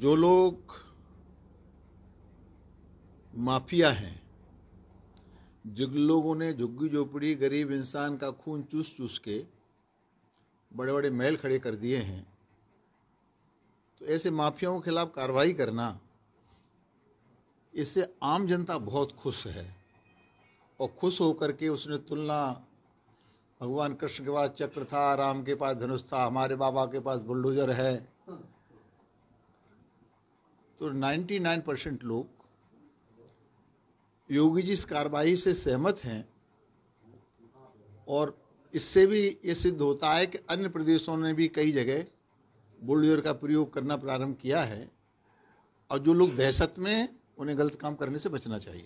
जो लोग माफिया हैं जिन लोगों ने झुग्गी झोपड़ी गरीब इंसान का खून चूस चूस के बड़े बड़े महल खड़े कर दिए हैं तो ऐसे माफियाओं के खिलाफ कार्रवाई करना इससे आम जनता बहुत खुश है और खुश होकर के उसने तुलना भगवान कृष्ण के पास चक्र था राम के पास धनुष था हमारे बाबा के पास बुलडोजर है तो 99 परसेंट लोग योगी जी इस कार्रवाई से सहमत हैं और इससे भी ये सिद्ध होता है कि अन्य प्रदेशों ने भी कई जगह बुलडोजर का प्रयोग करना प्रारंभ किया है और जो लोग दहशत में उन्हें गलत काम करने से बचना चाहिए